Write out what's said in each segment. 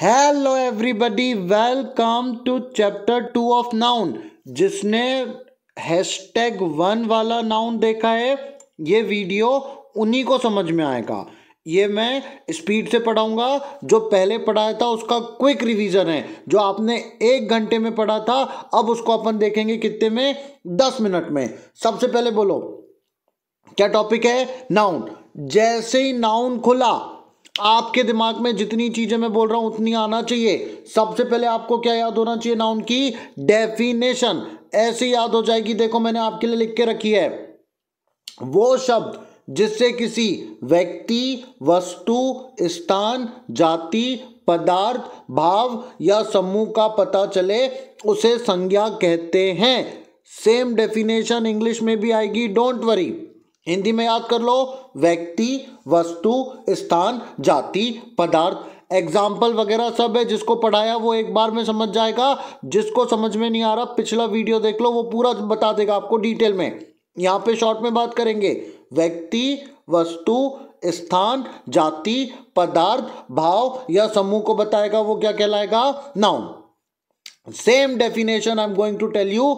Hello everybody welcome to chapter two of noun जिसने hashtag one वाला noun देखा है ये वीडियो उन्हीं को समझ में आएगा ये मैं स्पीड से पढ़ाऊंगा जो पहले पढ़ाया था उसका क्विक रिवीजन है जो आपने एक घंटे में पढ़ा था अब उसको अपन देखेंगे कितने में दस मिनट में सबसे पहले बोलो क्या टॉपिक है नाउन जैसे ही नाउन खुला आपके दिमाग में जितनी चीज़ें मैं बोल रहा हूं उतनी आना चाहिए सबसे पहले आपको क्या याद होना चाहिए नाउन की डेफिनेशन ऐसे याद हो जाएगी देखो मैंने आपके लिए लिख के रखी है वो शब्द जिससे किसी व्यक्ति वस्तु स्थान जाति पदार्थ भाव या समूह का पता चले उसे संज्ञा कहते हैं सेम डेफिनेशन इंग्लिश में भी आएगी डोंट वरी हिंदी में याद कर लो व्यक्ति वस्तु स्थान जाति पदार्थ एग्जाम्पल वगैरह सब है जिसको पढ़ाया वो एक बार में समझ जाएगा जिसको समझ में नहीं आ रहा पिछला वीडियो देख लो वो पूरा बता देगा आपको डिटेल में यहाँ पे शॉर्ट में बात करेंगे व्यक्ति वस्तु स्थान जाति पदार्थ भाव या समूह को बताएगा वो क्या कहलाएगा now same definition I am going to tell you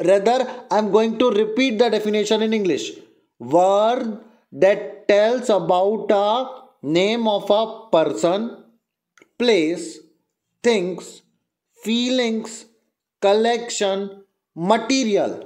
rather I am going to repeat the definition in English word that tells about a name of a person, place, things, feelings, collection, material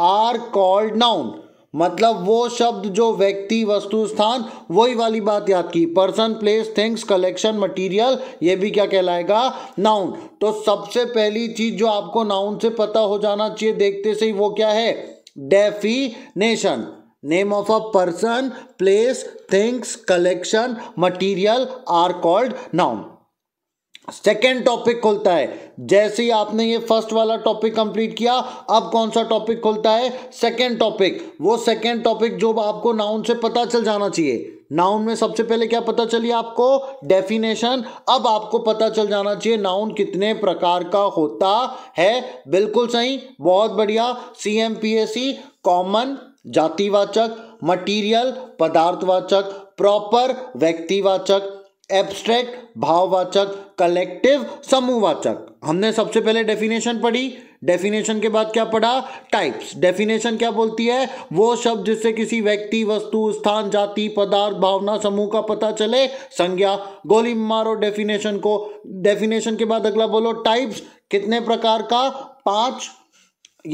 are called noun मतलब वो शब्द जो व्यक्ति वस्तु स्थान वही वाली बात याद की person place things collection material ये भी क्या कहलाएगा नाउन तो सबसे पहली चीज जो आपको नाउन से पता हो जाना चाहिए देखते से ही वो क्या है definition name of a person place things collection material are called noun second topic खुलता है जैसे ही आपने ये फर्स्ट वाला टॉपिक कंप्लीट किया अब कौन सा टॉपिक खुलता है सेकेंड टॉपिक वो सेकेंड टॉपिक जो आपको नाउन से पता चल जाना चाहिए नाउन में सबसे पहले क्या पता चली आपको डेफिनेशन अब आपको पता चल जाना चाहिए नाउन कितने प्रकार का होता है बिल्कुल सही बहुत बढ़िया C M P S C common जातिवाचक मटीरियल पदार्थवाचक प्रॉपर व्यक्तिवाचक एब्स्ट्रैक्ट भाववाचक कलेक्टिव समूहवाचक हमने सबसे पहले डेफिनेशन पढ़ी डेफिनेशन के बाद क्या पढ़ा टाइप्स डेफिनेशन क्या बोलती है वो शब्द जिससे किसी व्यक्ति वस्तु स्थान जाति पदार्थ भावना समूह का पता चले संज्ञा गोली मारो डेफिनेशन को डेफिनेशन के बाद अगला बोलो टाइप्स कितने प्रकार का पांच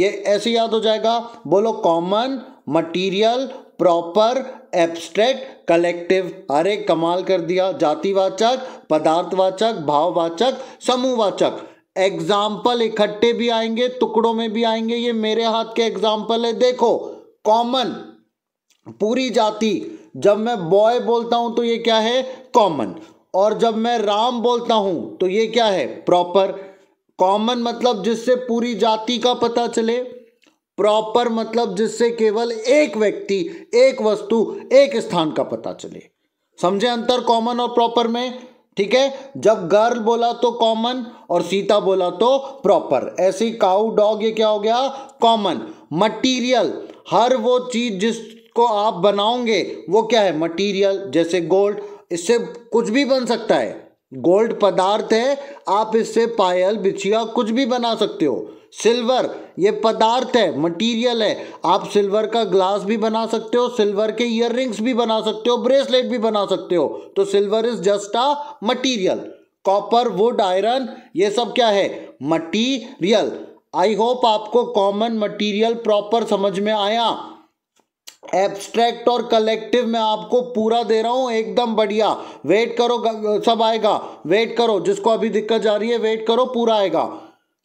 ये ऐसे याद हो जाएगा बोलो common material proper abstract collective अरे कमाल कर दिया जातिवाचक पदार्थवाचक भाववाचक समूहवाचक एग्जाम्पल इकट्ठे भी आएंगे टुकड़ों में भी आएंगे ये मेरे हाथ के एग्जाम्पल है देखो कॉमन पूरी जाति जब मैं बॉय बोलता हूं तो ये क्या है कॉमन और जब मैं राम बोलता हूं तो ये क्या है प्रॉपर कॉमन मतलब जिससे पूरी जाति का पता चले प्रॉपर मतलब जिससे केवल एक व्यक्ति एक वस्तु एक स्थान का पता चले समझे अंतर कॉमन और प्रॉपर में ठीक है जब गर्ल बोला तो कॉमन और सीता बोला तो प्रॉपर ऐसी काउ डॉग ये क्या हो गया कॉमन मटेरियल हर वो चीज जिसको आप बनाओगे वो क्या है मटेरियल जैसे गोल्ड इससे कुछ भी बन सकता है गोल्ड पदार्थ है आप इससे पायल बिछिया कुछ भी बना सकते हो सिल्वर ये पदार्थ है मटेरियल है आप सिल्वर का ग्लास भी बना सकते हो सिल्वर के इयर भी बना सकते हो ब्रेसलेट भी बना सकते हो तो silver is just a material copper wood iron ये सब क्या है मटीरियल आई होप आपको कॉमन मटीरियल प्रॉपर समझ में आया एब्स्ट्रैक्ट और कलेक्टिव में आपको पूरा दे रहा हूँ एकदम बढ़िया वेट करो सब आएगा वेट करो जिसको अभी दिक्कत जा रही है वेट करो पूरा आएगा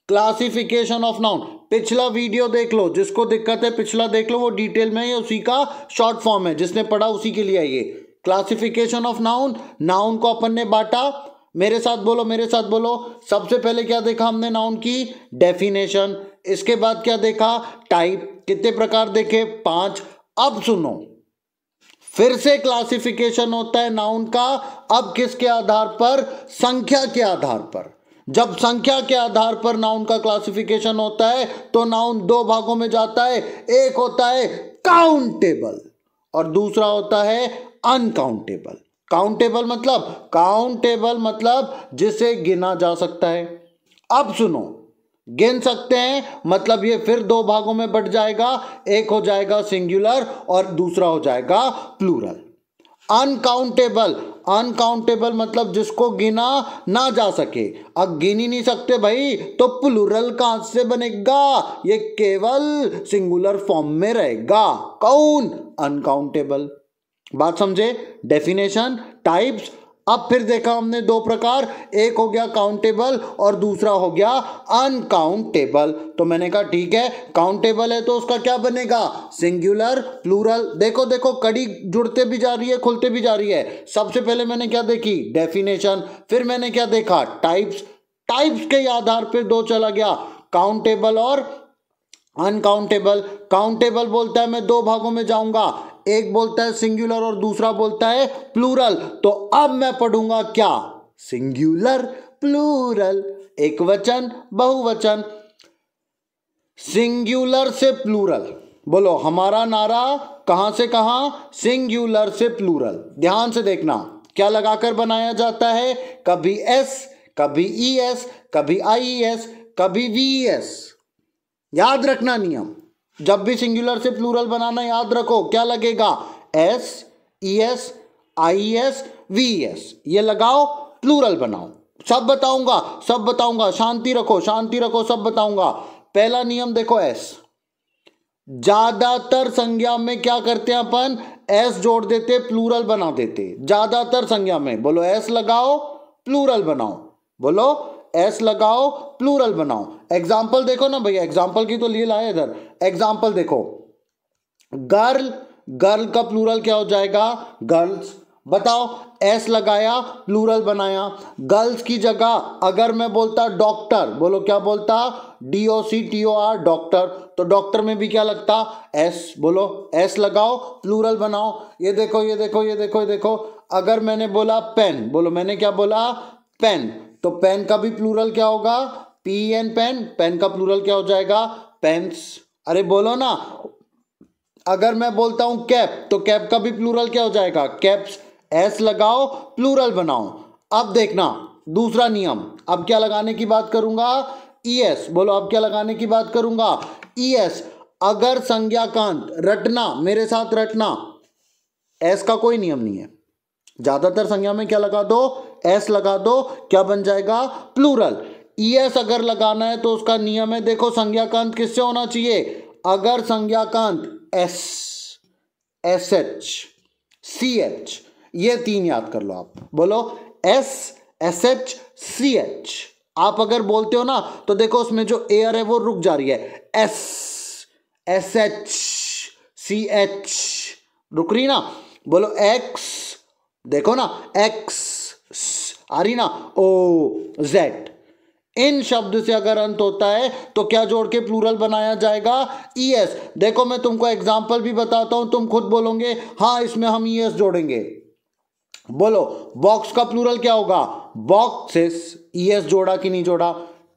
क्लासिफिकेशन ऑफ नाउन पिछला वीडियो देख लो जिसको दिक्कत है पिछला देख लो वो डिटेल में है उसी का शॉर्ट फॉर्म है जिसने पढ़ा उसी के लिए आइए क्लासिफिकेशन ऑफ नाउन नाउन को अपन ने बांटा मेरे साथ बोलो मेरे साथ बोलो सबसे पहले क्या देखा हमने नाउन की डेफिनेशन इसके बाद क्या देखा टाइप कितने प्रकार देखे पांच अब सुनो फिर से क्लासिफिकेशन होता है नाउन का अब किसके आधार पर संख्या के आधार पर जब संख्या के आधार पर नाउन का क्लासिफिकेशन होता है तो नाउन दो भागों में जाता है एक होता है काउंटेबल और दूसरा होता है अनकाउंटेबल काउंटेबल मतलब काउंटेबल मतलब जिसे गिना जा सकता है अब सुनो गिन सकते हैं मतलब ये फिर दो भागों में बट जाएगा एक हो जाएगा सिंगुलर और दूसरा हो जाएगा प्लूरल अनकाउंटेबल अनकाउंटेबल मतलब जिसको गिना ना जा सके अब गिन ही नहीं सकते भाई तो प्लूरल कहां से बनेगा ये केवल सिंगुलर फॉर्म में रहेगा कौन अनकाउंटेबल बात समझे डेफिनेशन टाइप्स अब फिर देखा हमने दो प्रकार एक हो गया काउंटेबल और दूसरा हो गया अनकाउंटेबल तो मैंने कहा ठीक है काउंटेबल है तो उसका क्या बनेगा सिंगुलर प्लूरल देखो देखो कड़ी जुड़ते भी जा रही है खुलते भी जा रही है सबसे पहले मैंने क्या देखी डेफिनेशन फिर मैंने क्या देखा टाइप्स टाइप्स के आधार पर दो चला गया काउंटेबल और अनकाउंटेबल काउंटेबल बोलता है मैं दो भागों में जाऊंगा एक बोलता है सिंगुलर और दूसरा बोलता है प्लूरल तो अब मैं पढ़ूंगा क्या सिंगुलर प्लूरल एक वचन बहुवचन सिंगुलर से प्लूरल बोलो हमारा नारा कहां से कहां सिंगुलर से प्लूरल ध्यान से देखना क्या लगाकर बनाया जाता है कभी एस कभी ई e एस कभी आई एस e कभी वी एस e याद रखना नियम जब भी सिंगुलर से प्लूरल बनाना याद रखो क्या लगेगा S E S I S V S ये लगाओ प्लूरल बनाओ सब बताऊंगा सब बताऊंगा शांति रखो शांति रखो सब बताऊंगा पहला नियम देखो एस ज्यादातर संज्ञा में क्या करते हैं अपन एस जोड़ देते प्लूरल बना देते ज्यादातर संज्ञा में बोलो एस लगाओ प्लूरल बनाओ बोलो एस लगाओ प्लूरल बनाओ एग्जाम्पल देखो ना भैया एग्जाम्पल की तो लिए लाए इधर एग्जाम्पल देखो गर्ल गर्ल का प्लूरल क्या हो जाएगा गर्ल्स बताओ एस लगाया प्लूरल बनाया गर्ल्स की जगह अगर मैं बोलता डॉक्टर बोलो क्या बोलता D O C T O R doctor तो डॉक्टर में भी क्या लगता एस बोलो एस लगाओ प्लूरल बनाओ ये देखो ये देखो ये देखो ये देखो अगर मैंने बोला पेन बोलो मैंने क्या बोला पेन तो पेन का भी प्लूरल क्या होगा पी एन पेन पेन का प्लूरल क्या हो जाएगा पेन्स अरे बोलो ना अगर मैं बोलता हूं कैप तो कैप का भी प्लूरल क्या हो जाएगा कैप्स एस लगाओ प्लूरल बनाओ अब देखना दूसरा नियम अब क्या लगाने की बात करूंगा ई e एस बोलो अब क्या लगाने की बात करूंगा ई e एस अगर संज्ञाकांत रटना मेरे साथ रटना एस का कोई नियम नहीं है ज्यादातर संज्ञा में क्या लगा दो एस लगा दो क्या बन जाएगा प्लूरल एस e अगर लगाना है तो उसका नियम है देखो संज्ञाकांत किससे होना चाहिए अगर संज्ञाकांत S S H C H ये तीन याद कर लो आप बोलो S S H C H आप अगर बोलते हो ना तो देखो उसमें जो एयर है वो रुक जा रही है S S H C H रुक रही ना बोलो एक्स देखो ना एक्स आ रही ना ओ जेड इन शब्द से अगर अंत होता है तो क्या जोड़ के प्लूरल बनाया जाएगा ई e एस देखो मैं तुमको एग्जाम्पल भी बताता हूं तुम खुद बोलोगे हाँ इसमें हम ई e एस जोड़ेंगे बोलो बॉक्स का प्लूरल क्या होगा बॉक्सेस ई एस जोड़ा कि नहीं जोड़ा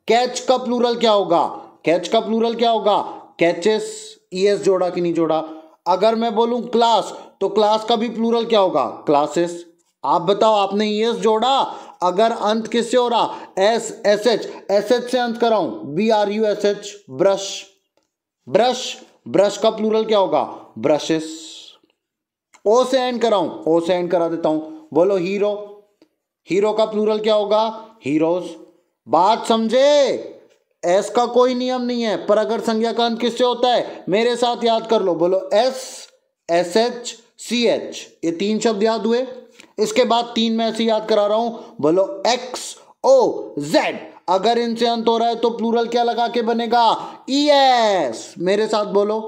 कैच का प्लूरल क्या होगा कैच का प्लूरल क्या होगा कैचेस ई एस जोड़ा कि नहीं जोड़ा अगर मैं बोलूं क्लास तो क्लास का भी प्लूरल क्या होगा क्लासेस आप बताओ आपने एस जोड़ा अगर अंत किससे हो रहा S S H S H से अंत कराऊं B R U S H brush brush brush का प्लूरल क्या होगा ब्रशेस ओ से एंड कराऊं ओ से एंड करा देता हूं बोलो हीरो हीरो का प्लूरल क्या होगा हीरोज बात समझे एस का कोई नियम नहीं है पर अगर संज्ञाकांत किससे होता है मेरे साथ याद कर लो बोलो S S H C H ये तीन शब्द याद हुए इसके बाद तीन में ऐसे याद करा रहा हूं बोलो एक्स ओ जेड अगर इनसे अंत हो रहा है तो प्लूरल क्या लगा के बनेगा ई एस मेरे साथ बोलो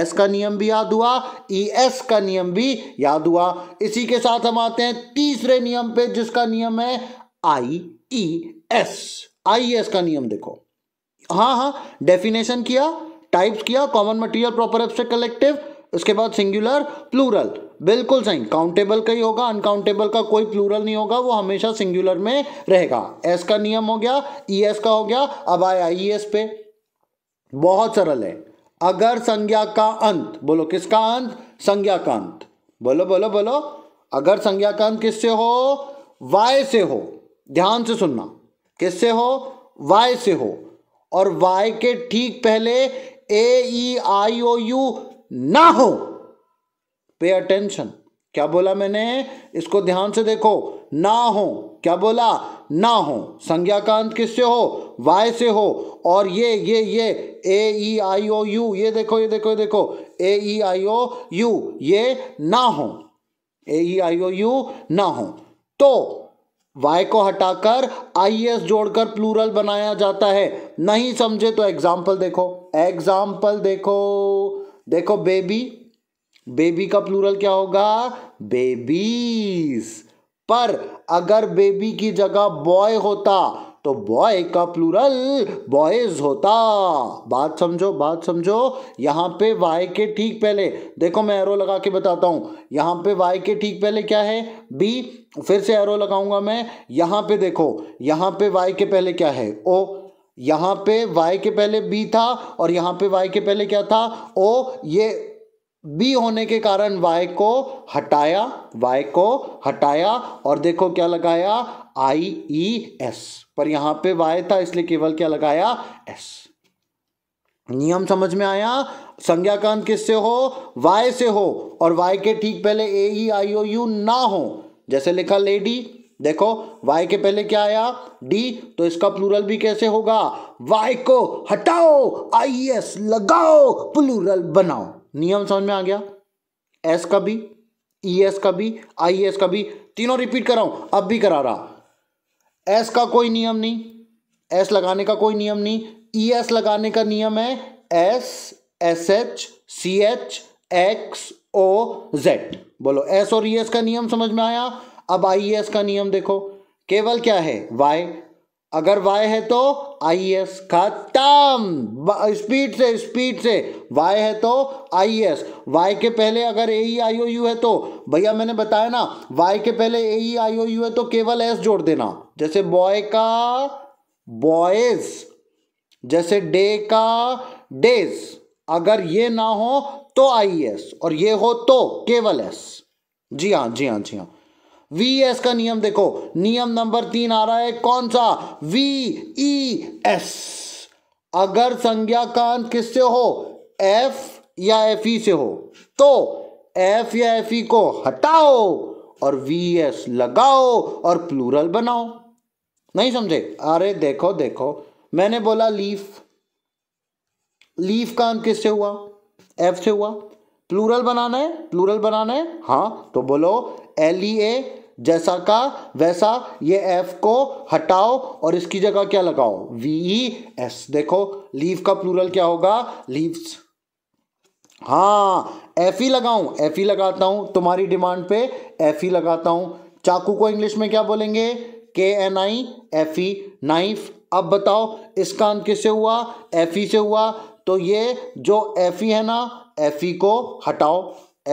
एस का नियम भी याद हुआ ई एस का नियम भी याद हुआ इसी के साथ हम आते हैं तीसरे नियम पे जिसका नियम है आई ई एस आई एस का नियम देखो हाँ हाँ डेफिनेशन किया टाइप्स किया common material proper abstract collective उसके बाद सिंगुलर प्लूरल बिल्कुल सही काउंटेबल का ही होगा अनकाउंटेबल का कोई प्लूरल नहीं होगा वो हमेशा सिंगुलर में रहेगा एस का नियम हो गया ई e एस का हो गया अब आया ई e एस पे बहुत सरल है अगर संज्ञा का अंत बोलो किसका अंत संज्ञा का अंत बोलो बोलो बोलो अगर संज्ञा का अंत किससे हो वाय से हो ध्यान से सुनना किससे हो वाय से हो और वाई के ठीक पहले ए ई आई ओ यू ना हो पे अटेंशन क्या बोला मैंने इसको ध्यान से देखो ना हो क्या बोला ना हो संज्ञाकांत किससे हो वाय से हो और ये ये ये ए ई आई ओ यू ये देखो ये देखो ये देखो ए ई आई ओ यू ये ना हो ए ई आई ओ यू ना हो तो वाई को हटाकर आई एस जोड़कर प्लूरल बनाया जाता है नहीं समझे तो एग्जाम्पल देखो एग्जाम्पल देखो देखो बेबी बेबी का प्लूरल क्या होगा बेबीज पर अगर बेबी की जगह बॉय होता तो बॉय का प्लूरल बॉयज होता बात समझो बात समझो यहाँ पे वाई के ठीक पहले देखो मैं एरो लगा के बताता हूँ यहाँ पे वाई के ठीक पहले क्या है बी फिर से एरो लगाऊंगा मैं यहाँ पे देखो यहाँ पे वाई के पहले क्या है ओ यहाँ पे वाई के पहले बी था और यहाँ पे वाई के पहले क्या था ओ ये बी होने के कारण वाई को हटाया वाई को हटाया और देखो क्या लगाया आई ई एस पर यहां पे वाई था इसलिए केवल क्या लगाया एस नियम समझ में आया संज्ञाकांत किससे हो वाई से हो और वाई के ठीक पहले ए ई आई ओ यू ना हो जैसे लिखा लेडी देखो वाई के पहले क्या आया डी तो इसका प्लूरल भी कैसे होगा वाई को हटाओ आई एस e, लगाओ प्लूरल बनाओ नियम समझ में आ गया एस का भी ई एस का भी आई एस का भी तीनों रिपीट हूं अब भी करा रहा एस का कोई नियम नहीं एस लगाने का कोई नियम नहीं ई e एस लगाने का नियम है S S H C H X O Z बोलो एस और ई e एस का नियम समझ में आया अब आई एस e का नियम देखो केवल क्या है वाई अगर वाई है तो आई एस खत्म स्पीड से स्पीड से वाई है तो आई एस वाई के पहले अगर ए ई आई ओ यू है तो भैया मैंने बताया ना वाई के पहले ए ई आई ओ यू है तो केवल एस जोड़ देना जैसे बॉय का बॉयज जैसे डे का डेज अगर ये ना हो तो आई एस और ये हो तो केवल एस जी हाँ जी हाँ जी हाँ वी एस e का नियम देखो नियम नंबर तीन आ रहा है कौन सा वी ई एस अगर संज्ञा का अंत किससे हो एफ या एफ ई e से हो तो एफ या एफ ई e को हटाओ और वी एस लगाओ और प्लूरल बनाओ नहीं समझे अरे देखो देखो मैंने बोला लीफ लीफ का अंत किससे हुआ एफ से हुआ प्लूरल बनाना है प्लूरल बनाना है हाँ तो बोलो एल ई ए जैसा का वैसा ये एफ को हटाओ और इसकी जगह क्या लगाओ वी एस e देखो लीव का प्लूरल क्या होगा लीव्स हाँ एफ ई e लगाऊं एफ ई e लगाता हूं तुम्हारी डिमांड पे एफ ई लगाता हूं चाकू को इंग्लिश में क्या बोलेंगे K N I F E knife अब बताओ इसका अंत किससे हुआ एफ ई से हुआ तो ये जो एफ ई है ना एफ ई को हटाओ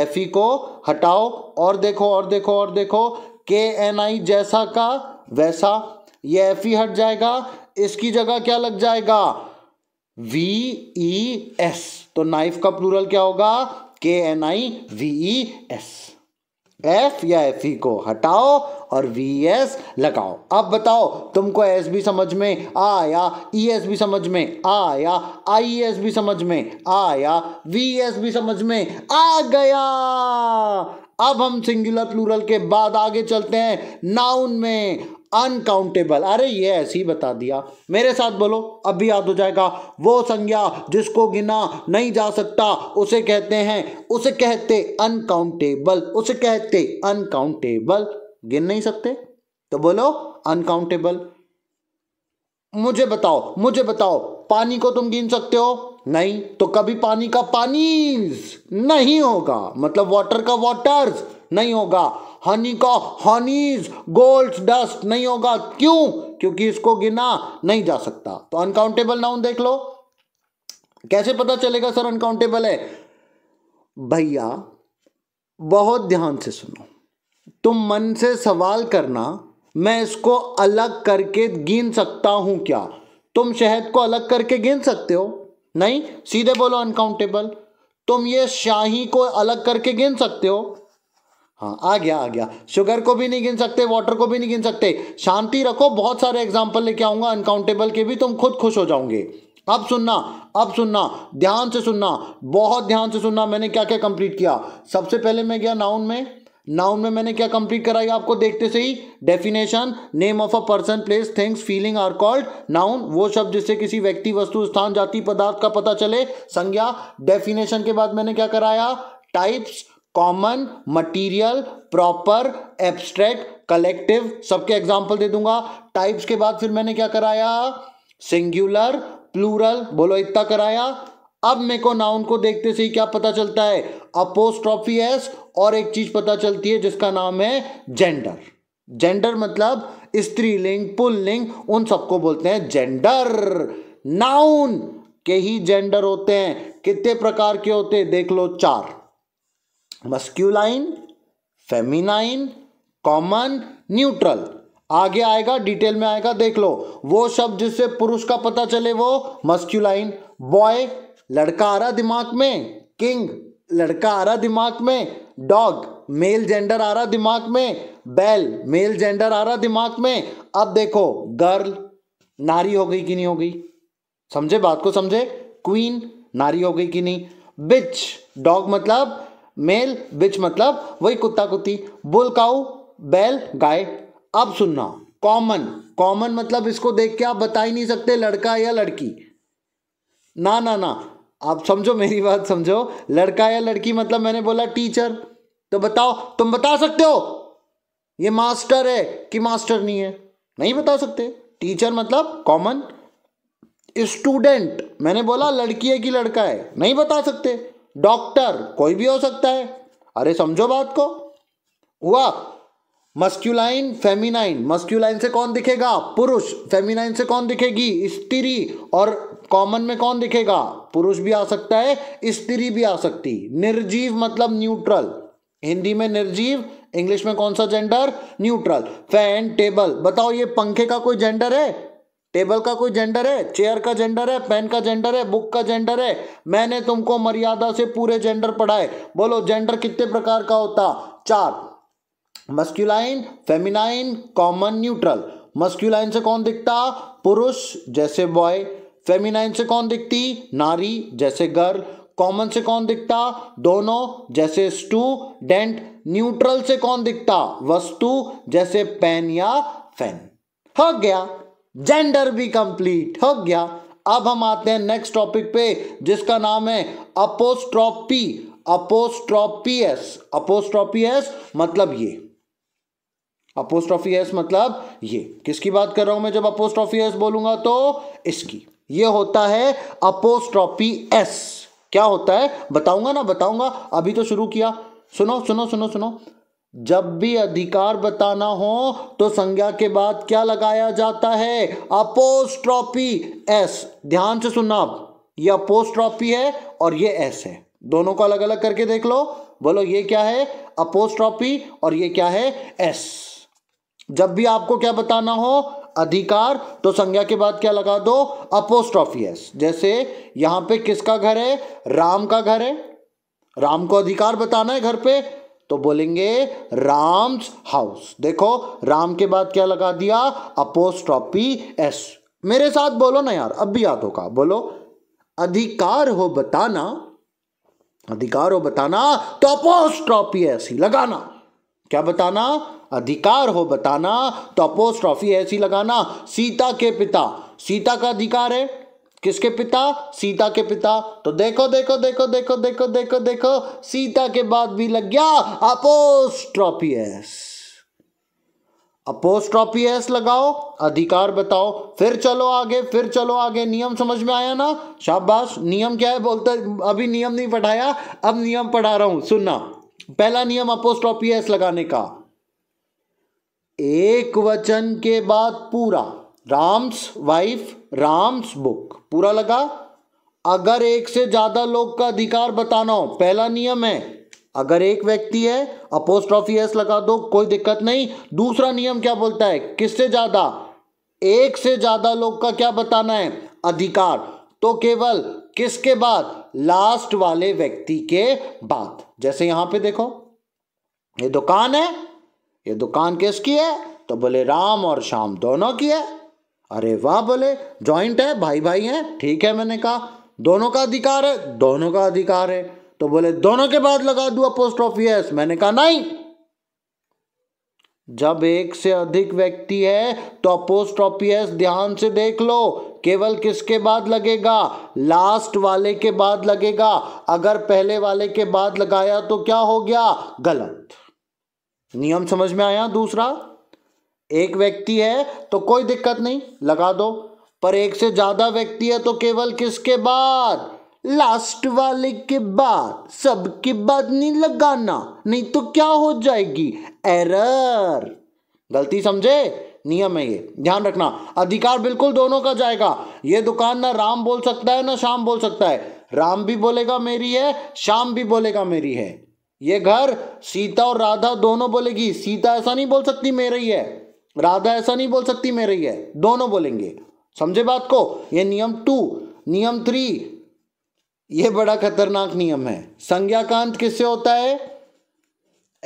एफ ई को हटाओ और देखो और देखो और देखो के एन आई जैसा का वैसा ये एफ ई हट जाएगा इसकी जगह क्या लग जाएगा वी ई एस तो नाइफ का प्लूरल क्या होगा K N I V E S F या एफ ई e को हटाओ और वी एस e लगाओ अब बताओ तुमको एस भी समझ में आया ई e एस भी समझ में आया आई एस भी समझ में आया वी एस भी समझ में आ गया अब हम सिंगुलर प्लूरल के बाद आगे चलते हैं नाउन में अनकाउंटेबल अरे ये ऐसे ही बता दिया मेरे साथ बोलो अब भी याद हो जाएगा वो संज्ञा जिसको गिना नहीं जा सकता उसे कहते हैं उसे कहते अनकाउंटेबल उसे कहते अनकाउंटेबल गिन नहीं सकते तो बोलो अनकाउंटेबल मुझे बताओ मुझे बताओ पानी को तुम गिन सकते हो नहीं तो कभी पानी का पानीज नहीं होगा मतलब वाटर का वाटर्स नहीं होगा हनी का हनीज गोल्ड डस्ट नहीं होगा क्यों क्योंकि इसको गिना नहीं जा सकता तो अनकाउंटेबल नाउन देख लो कैसे पता चलेगा सर अनकाउंटेबल है भैया बहुत ध्यान से सुनो तुम मन से सवाल करना मैं इसको अलग करके गिन सकता हूं क्या तुम शहद को अलग करके गिन सकते हो नहीं सीधे बोलो अनकाउंटेबल तुम ये शाही को अलग करके गिन सकते हो हाँ आ गया आ गया शुगर को भी नहीं गिन सकते वाटर को भी नहीं गिन सकते शांति रखो बहुत सारे एग्जाम्पल लेके आऊंगा अनकाउंटेबल के भी तुम खुद खुश हो जाओगे अब सुनना अब सुनना ध्यान से सुनना बहुत ध्यान से सुनना मैंने क्या क्या कंप्लीट किया सबसे पहले मैं गया नाउन में नाउन में मैंने क्या कंप्लीट कराई आपको देखते से ही definition name of a person place things feeling are called noun वो शब्द जिससे किसी व्यक्ति वस्तु स्थान जाति पदार्थ का पता चले संज्ञा डेफिनेशन के बाद मैंने क्या कराया types common material proper abstract collective सबके एग्जाम्पल दे दूंगा टाइप्स के बाद फिर मैंने क्या कराया सिंगुलर प्लूरल बोलो इतना कराया अब मेरे को नाउन को देखते से ही क्या पता चलता है अपोस्ट्रॉफी एस और एक चीज पता चलती है जिसका नाम है जेंडर जेंडर मतलब स्त्रीलिंग पुल्लिंग उन सबको बोलते हैं जेंडर नाउन के ही जेंडर होते हैं कितने प्रकार के होते हैं देख लो चार मस्क्यूलाइन फेमिनाइन कॉमन न्यूट्रल आगे आएगा डिटेल में आएगा देख लो वो शब्द जिससे पुरुष का पता चले वो मस्क्यूलाइन बॉय लड़का आ रहा दिमाग में किंग लड़का आ रहा दिमाग में डॉग मेल जेंडर आ रहा दिमाग में बैल मेल जेंडर आ रहा दिमाग में अब देखो गर्ल नारी हो गई कि नहीं हो गई समझे बात को समझे क्वीन नारी हो गई कि नहीं बिच डॉग मतलब मेल बिच मतलब वही कुत्ता कुत्ती बुल काउ बैल गाय अब सुनना कॉमन कॉमन मतलब इसको देख के आप बता ही नहीं सकते लड़का या लड़की ना ना ना आप समझो मेरी बात समझो लड़का या लड़की मतलब मैंने बोला टीचर तो बताओ तुम बता सकते हो ये मास्टर है कि मास्टर नहीं है नहीं बता सकते टीचर मतलब कॉमन स्टूडेंट मैंने बोला लड़की है कि लड़का है नहीं बता सकते डॉक्टर कोई भी हो सकता है अरे समझो बात को हुआ मस्क्यूलाइन फेमिनाइन मस्क्यूलाइन से कौन दिखेगा पुरुष फेमिनाइन से कौन दिखेगी स्त्री और कॉमन में कौन दिखेगा पुरुष भी आ सकता है स्त्री भी आ सकती निर्जीव मतलब न्यूट्रल हिंदी में निर्जीव इंग्लिश में कौन सा जेंडर न्यूट्रल फैन टेबल बताओ ये पंखे का कोई जेंडर है टेबल का कोई जेंडर है चेयर का जेंडर है पेन का जेंडर है बुक का जेंडर है मैंने तुमको मर्यादा से पूरे जेंडर पढ़ाए बोलो जेंडर कितने प्रकार का होता चार masculine feminine common neutral masculine से कौन दिखता पुरुष जैसे बॉय फेमिनाइन से कौन दिखती नारी जैसे गर्ल कॉमन से कौन दिखता दोनों जैसे स्टूडेंट न्यूट्रल से कौन दिखता वस्तु जैसे पेन या फैन हो गया जेंडर भी कंप्लीट हो गया अब हम आते हैं नेक्स्ट टॉपिक पे जिसका नाम है अपोस्ट्रॉपी अपोस्ट्रॉपीएस अपोस्ट्रॉपीएस मतलब ये अपोस्ट्रॉफी एस मतलब ये किसकी बात कर रहा हूं मैं जब अपोस्ट्रॉफी एस बोलूंगा तो इसकी ये होता है अपोस्ट्रॉफी एस क्या होता है बताऊंगा ना बताऊंगा अभी तो शुरू किया सुनो सुनो सुनो सुनो जब भी अधिकार बताना हो तो संज्ञा के बाद क्या लगाया जाता है अपोस्ट्रॉपी एस ध्यान से सुनना आप ये अपोस्ट्रॉपी है और ये एस है दोनों को अलग अलग करके देख लो बोलो ये क्या है अपोस्ट्रॉपी और ये क्या है एस जब भी आपको क्या बताना हो अधिकार तो संज्ञा के बाद क्या लगा दो अपोस्ट्रॉफी जैसे यहां पे किसका घर है राम का घर है राम को अधिकार बताना है घर पे तो बोलेंगे राम्स हाउस देखो राम के बाद क्या लगा दिया अपोस्ट्रॉपी एस मेरे साथ बोलो ना यार अब भी याद होगा बोलो अधिकार हो बताना अधिकार हो बताना तो अपोस्ट्रॉपी एस ही लगाना क्या बताना अधिकार हो बताना तो अपोस्ट्रॉफी ऐसी लगाना सीता के पिता सीता का अधिकार है किसके पिता सीता के पिता तो देखो देखो देखो देखो देखो देखो देखो सीता के बाद भी लग गया अपोस्ट्रॉफी एस अपोस्ट्रॉफी एस लगाओ अधिकार बताओ फिर चलो आगे फिर चलो आगे नियम समझ में आया ना शाबाश नियम क्या है बोलते अभी नियम नहीं पढ़ाया अब नियम पढ़ा रहा हूं सुनना पहला नियम अपोस्ट्रॉफी एस लगाने का एक वचन के बाद पूरा राम्स वाइफ राम्स बुक पूरा लगा अगर एक से ज्यादा लोग का अधिकार बताना हो पहला नियम है अगर एक व्यक्ति है अपोस्ट्रॉफी एस लगा दो कोई दिक्कत नहीं दूसरा नियम क्या बोलता है किससे ज्यादा एक से ज्यादा लोग का क्या बताना है अधिकार तो केवल किसके बाद लास्ट वाले व्यक्ति के बाद जैसे यहां पे देखो ये दुकान है ये दुकान किसकी है तो बोले राम और श्याम दोनों की है अरे वाह बोले जॉइंट है भाई भाई हैं ठीक है मैंने कहा दोनों का अधिकार है दोनों का अधिकार है तो बोले दोनों के बाद लगा दुआ पोस्ट ऑफिस मैंने कहा नहीं जब एक से अधिक व्यक्ति है तो पोस्ट ऑफिस ध्यान से देख लो केवल किसके बाद लगेगा लास्ट वाले के बाद लगेगा अगर पहले वाले के बाद लगाया तो क्या हो गया गलत नियम समझ में आया दूसरा एक व्यक्ति है तो कोई दिक्कत नहीं लगा दो पर एक से ज्यादा व्यक्ति है तो केवल किसके बाद लास्ट वाले के बाद सबके बाद नहीं लगाना नहीं तो क्या हो जाएगी एरर गलती समझे नियम है ये ध्यान रखना अधिकार बिल्कुल दोनों का जाएगा ये दुकान ना राम बोल सकता है ना शाम बोल सकता है राम भी बोलेगा मेरी है शाम भी बोलेगा मेरी है ये घर सीता और राधा दोनों बोलेगी सीता ऐसा नहीं बोल सकती मेरी है राधा ऐसा नहीं बोल सकती ही है दोनों बोलेंगे समझे बात को ये नियम टू नियम थ्री ये बड़ा खतरनाक नियम है संज्ञाकांत किससे होता है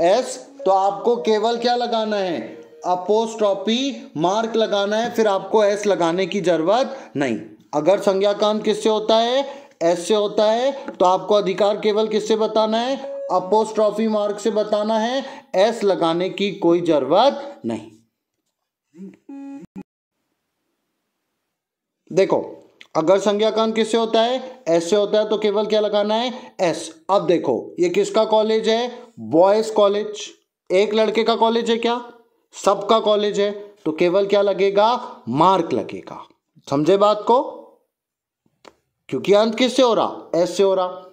एस तो आपको केवल क्या लगाना है अपोस्ट्रॉपी मार्क लगाना है फिर आपको एस लगाने की जरूरत नहीं अगर संज्ञाकांत किससे होता है एस से होता है तो आपको अधिकार केवल किससे बताना है अपोस्ट्रॉफी मार्क से बताना है एस लगाने की कोई जरूरत नहीं देखो अगर संज्ञाकांत किससे होता है एस से होता है तो केवल क्या लगाना है एस अब देखो ये किसका कॉलेज है बॉयज कॉलेज एक लड़के का कॉलेज है क्या सबका कॉलेज है तो केवल क्या लगेगा मार्क लगेगा समझे बात को क्योंकि अंत किससे हो रहा एस से हो रहा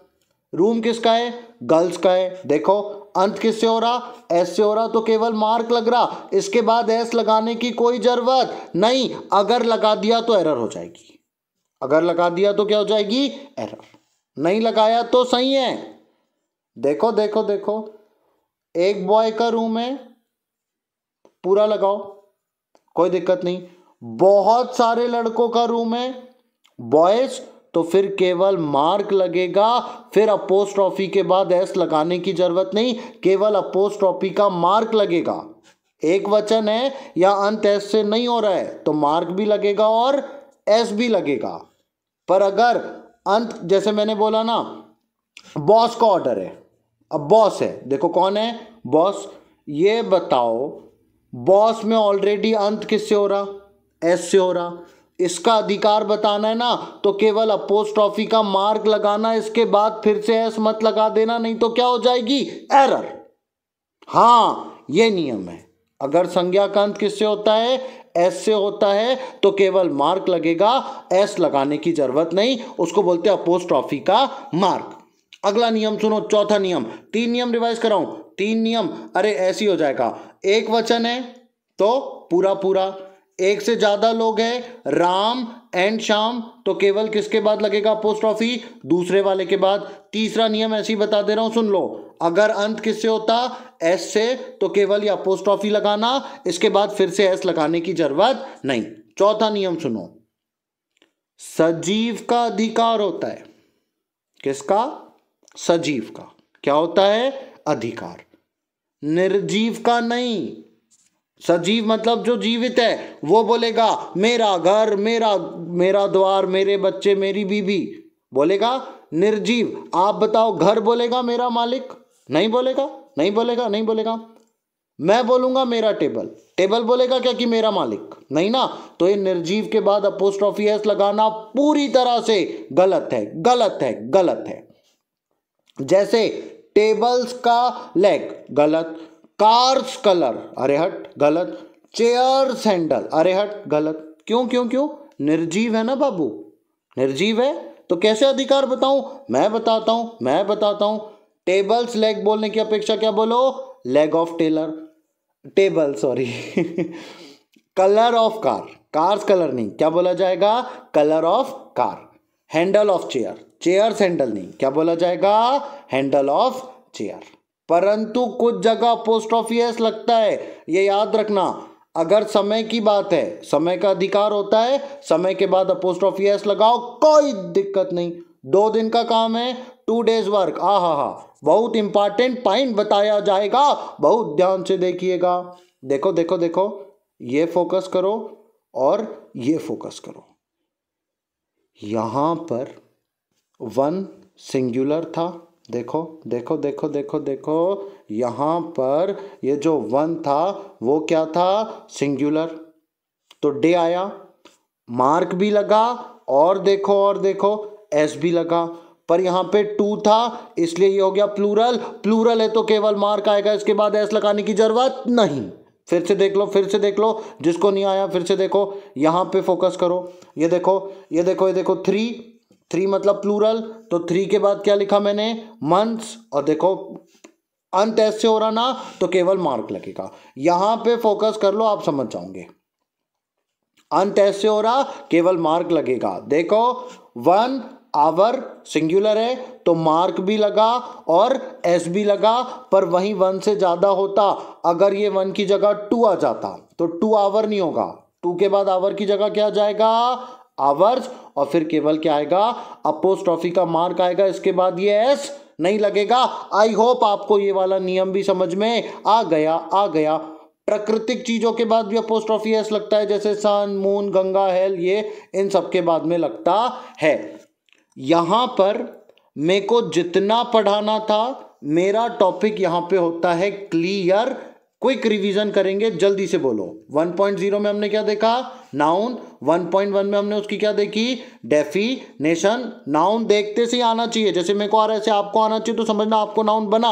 रूम किसका है गर्ल्स का है देखो अंत किससे हो रहा एस से हो रहा तो केवल मार्क लग रहा इसके बाद एस लगाने की कोई ज़रूरत नहीं अगर लगा दिया तो एरर हो जाएगी अगर लगा दिया तो क्या हो जाएगी एरर नहीं लगाया तो सही है देखो देखो देखो एक बॉय का रूम है पूरा लगाओ कोई दिक्कत नहीं बहुत सारे लड़कों का रूम है बॉयज़ तो फिर केवल मार्क लगेगा फिर अपोस्ट्रॉफी के बाद एस लगाने की जरूरत नहीं केवल अपोस्ट्रॉफी का मार्क लगेगा एक वचन है या अंत एस से नहीं हो रहा है तो मार्क भी लगेगा और एस भी लगेगा पर अगर अंत जैसे मैंने बोला ना बॉस का ऑर्डर है अब बॉस है देखो कौन है बॉस ये बताओ बॉस में ऑलरेडी अंत किससे हो रहा एस से हो रहा इसका अधिकार बताना है ना तो केवल अपोस्ट ट्रॉफी का मार्क लगाना इसके बाद फिर से एस मत लगा देना नहीं तो क्या हो जाएगी एरर हाँ ये नियम है अगर अंत किससे होता है एस से होता है तो केवल मार्क लगेगा एस लगाने की जरूरत नहीं उसको बोलते हैं अपोज ट्रॉफी का मार्क अगला नियम सुनो चौथा नियम तीन नियम रिवाइज कराऊं तीन नियम अरे ऐसी हो जाएगा एक वचन है तो पूरा पूरा एक से ज्यादा लोग हैं राम एंड श्याम तो केवल किसके बाद लगेगा पोस्ट ऑफी दूसरे वाले के बाद तीसरा नियम ऐसे ही बता दे रहा हूं सुन लो अगर अंत किससे होता एस से तो केवल या पोस्ट ऑफी लगाना इसके बाद फिर से एस लगाने की जरूरत नहीं चौथा नियम सुनो सजीव का अधिकार होता है किसका सजीव का क्या होता है अधिकार निर्जीव का नहीं सजीव मतलब जो जीवित है वो बोलेगा मेरा घर मेरा मेरा द्वार मेरे बच्चे मेरी बीबी बोलेगा निर्जीव आप बताओ घर बोलेगा मेरा मालिक नहीं बोलेगा नहीं बोलेगा नहीं बोलेगा मैं बोलूंगा मेरा टेबल टेबल बोलेगा क्या कि मेरा मालिक नहीं ना तो ये निर्जीव के बाद अपोस्ट ऑफिस लगाना पूरी तरह से गलत है गलत है गलत है जैसे टेबल्स का लेग गलत कार्स कलर अरे हट गलत चेयर सैंडल अरे हट गलत क्यों क्यों क्यों निर्जीव है ना बाबू निर्जीव है तो कैसे अधिकार बताऊं मैं बताता हूं मैं बताता हूं टेबल्स लेग बोलने की अपेक्षा क्या बोलो leg of tailor table sorry colour of car cars colour नहीं क्या बोला जाएगा colour of car handle of chair chair handle नहीं क्या बोला जाएगा हैंडल ऑफ चेयर परंतु कुछ जगह पोस्ट ऑफिस लगता है ये याद रखना अगर समय की बात है समय का अधिकार होता है समय के बाद पोस्ट ऑफिस लगाओ कोई दिक्कत नहीं दो दिन का काम है टू डेज वर्क आ हा हा बहुत इंपॉर्टेंट पॉइंट बताया जाएगा बहुत ध्यान से देखिएगा देखो देखो देखो ये फोकस करो और ये फोकस करो यहां पर वन सिंगुलर था देखो देखो देखो देखो देखो यहां पर ये जो वन था वो क्या था सिंगुलर तो डे आया मार्क भी लगा और देखो और देखो एस भी लगा पर यहां पे टू था इसलिए ये हो गया प्लूरल प्लूरल है तो केवल मार्क आएगा इसके बाद एस लगाने की ज़रूरत नहीं फिर से देख लो फिर से देख लो जिसको नहीं आया फिर से देखो यहां पे फोकस करो ये देखो ये देखो ये देखो थ्री थ्री मतलब प्लूरल तो थ्री के बाद क्या लिखा मैंने मंथ्स और देखो अंत ऐसे हो रहा ना तो केवल मार्क लगेगा यहां पे फोकस कर लो आप समझ जाओगे अंत ऐसे हो रहा केवल मार्क लगेगा देखो वन आवर सिंगुलर है तो मार्क भी लगा और एस भी लगा पर वही वन से ज़्यादा होता अगर ये वन की जगह टू आ जाता तो टू आवर नहीं होगा टू के बाद आवर की जगह क्या जाएगा आवर्स और फिर केवल क्या आएगा अपोस्ट्रॉफी का मार्क आएगा इसके बाद ये एस नहीं लगेगा आई होप आपको ये वाला नियम भी समझ में आ गया आ गया प्राकृतिक चीज़ों के बाद भी अपोस्ट्रॉफी एस लगता है जैसे सन मून गंगा हेल ये इन सब के बाद में लगता है यहां पर मेरे को जितना पढ़ाना था मेरा टॉपिक यहां पे होता है क्लियर क्विक रिवीजन करेंगे जल्दी से बोलो 1.0 में हमने क्या देखा नाउन 1.1 में हमने उसकी क्या देखी डेफिनेशन नाउन देखते से आना चाहिए जैसे मेरे को आ रहा है आपको आना चाहिए तो समझना आपको नाउन बना